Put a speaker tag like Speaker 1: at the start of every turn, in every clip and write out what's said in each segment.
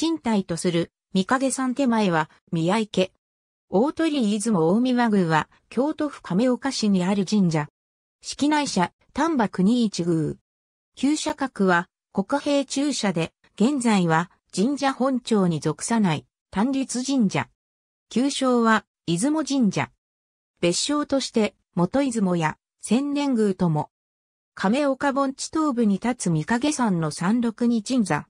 Speaker 1: 身体とする、三影山手前は、宮池。大鳥居出雲大見和宮は、京都府亀岡市にある神社。式内社、丹波国一宮。旧社格は、国兵中社で、現在は、神社本庁に属さない、単立神社。旧称は、出雲神社。別称として、元出雲や、千年宮とも。亀岡盆地東部に立つ三影山の山麓に鎮座。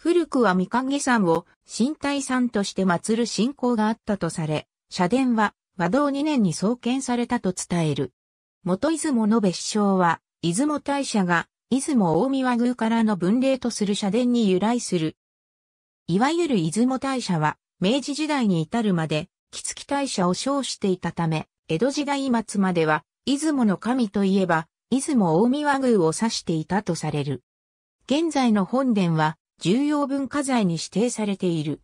Speaker 1: 古くは三影山を神体山として祀る信仰があったとされ、社殿は和道2年に創建されたと伝える。元出雲の別称は、出雲大社が出雲大宮宮からの分霊とする社殿に由来する。いわゆる出雲大社は、明治時代に至るまで、木月大社を称していたため、江戸時代末までは、出雲の神といえば、出雲大宮宮を指していたとされる。現在の本殿は、重要文化財に指定されている。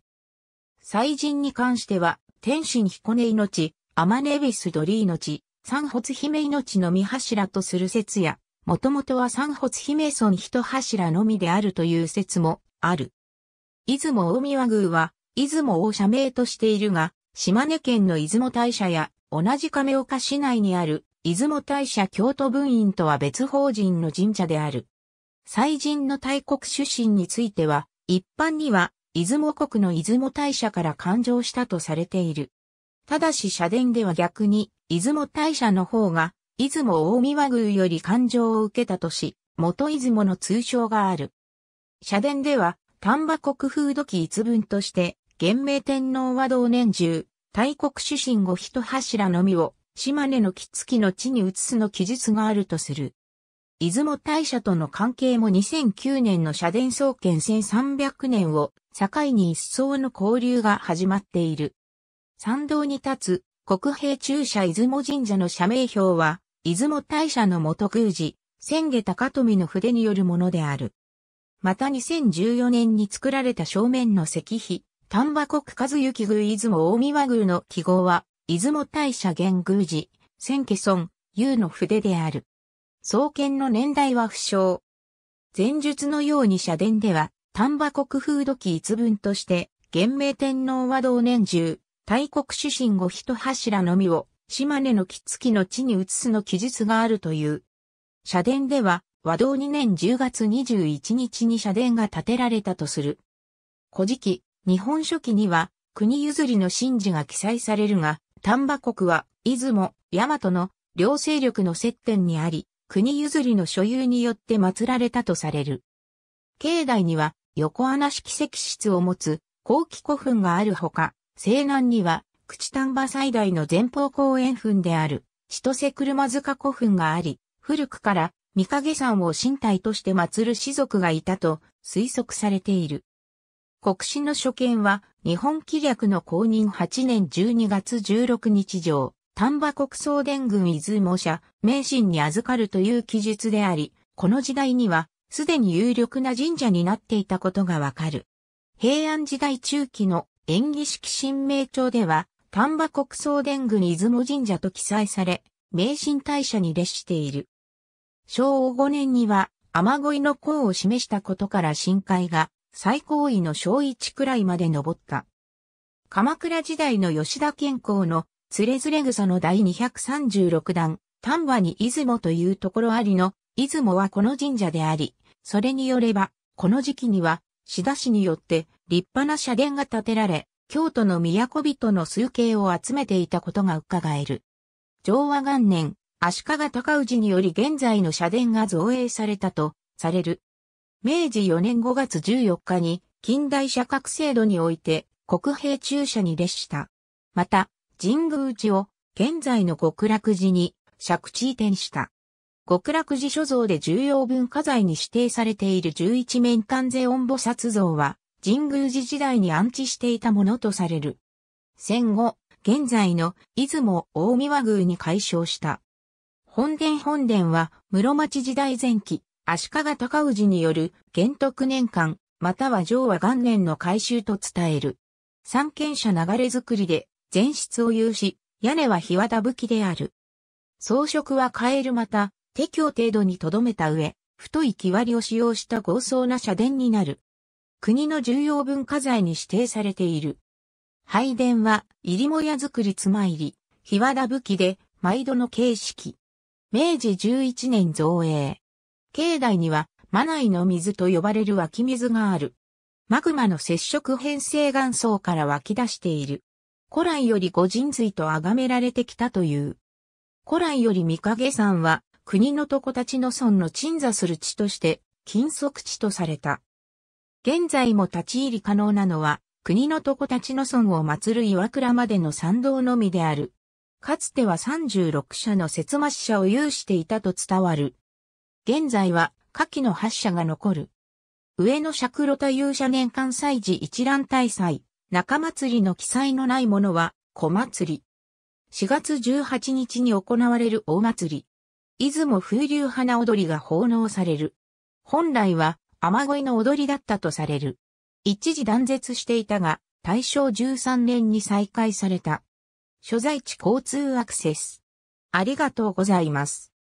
Speaker 1: 祭神に関しては、天神彦根命、天ネビス鳥命、三発姫命のみ柱とする説や、もともとは三発姫村一柱のみであるという説もある。出雲大宮宮は、出雲を社名としているが、島根県の出雲大社や、同じ亀岡市内にある、出雲大社京都分院とは別法人の神社である。祭神の大国出身については、一般には、出雲国の出雲大社から誕生したとされている。ただし社殿では逆に、出雲大社の方が、出雲大見和宮より感情を受けたとし、元出雲の通称がある。社殿では、丹波国風土記一文として、元明天皇は同年中、大国主神後一柱のみを、島根の木月の地に移すの記述があるとする。出雲大社との関係も2009年の社殿創建1300年を境に一層の交流が始まっている。参道に立つ国兵中社出雲神社の社名表は、出雲大社の元宮司、千下高富の筆によるものである。また2014年に作られた正面の石碑、丹波国和幸宮出雲大宮宮の記号は、出雲大社元宮寺、千家村、優の筆である。創建の年代は不詳。前述のように社殿では、丹波国風土記一文として、元明天皇は同年中、大国主神後一柱のみを、島根の木付の地に移すの記述があるという。社殿では、和道2年10月21日に社殿が建てられたとする。古事記、日本書紀には、国譲りの神事が記載されるが、丹波国は、出雲、大和の両勢力の接点にあり、国譲りの所有によって祀られたとされる。境内には横穴式石室を持つ後期古墳があるほか、西南には口丹波最大の前方後円墳である、千歳車塚古墳があり、古くから三影山を身体として祀る士族がいたと推測されている。国史の所見は日本紀略の公認8年12月16日上。丹波国総伝軍出雲社、名神に預かるという記述であり、この時代には、すでに有力な神社になっていたことがわかる。平安時代中期の演技式神明帳では、丹波国総伝軍出雲神社と記載され、名神大社に列している。昭和5年には、雨乞いの功を示したことから深海が最高位の小一くらいまで登った。鎌倉時代の吉田健康のつれずれ草の第236段、丹波に出雲というところありの、出雲はこの神社であり、それによれば、この時期には、志田氏によって立派な社殿が建てられ、京都の都人の数形を集めていたことが伺える。昭和元年、足利高氏により現在の社殿が造営されたと、される。明治4年5月14日に、近代社格制度において、国兵注射に列した。また、神宮寺を現在の極楽寺に借地移転した。極楽寺所蔵で重要文化財に指定されている十一面観世音菩薩像は神宮寺時代に安置していたものとされる。戦後、現在の出雲大宮宮に改称した。本殿本殿は室町時代前期、足利尊氏による玄徳年間、または上和元年の改修と伝える。三権者流れ作りで全室を有し、屋根は日和田武器である。装飾はカエルまた、手強程度に留めた上、太い木割りを使用した豪壮な社殿になる。国の重要文化財に指定されている。拝殿は、入りもや作りつま入り、日和田武器で、毎度の形式。明治11年造営。境内には、マナイの水と呼ばれる湧き水がある。マグマの接触変成岩層から湧き出している。古来より御神髄と崇められてきたという。古来より御影山は、国の床たちの村の鎮座する地として、禁足地とされた。現在も立ち入り可能なのは、国の床たちの村を祀る岩倉までの参道のみである。かつては36社の節末社を有していたと伝わる。現在は、下記の8社が残る。上野尺路太勇者年間祭事一覧大祭。中祭りの記載のないものは、小祭り。4月18日に行われる大祭り。出雲風流花踊りが奉納される。本来は、雨乞いの踊りだったとされる。一時断絶していたが、大正13年に再開された。所在地交通アクセス。ありがとうございます。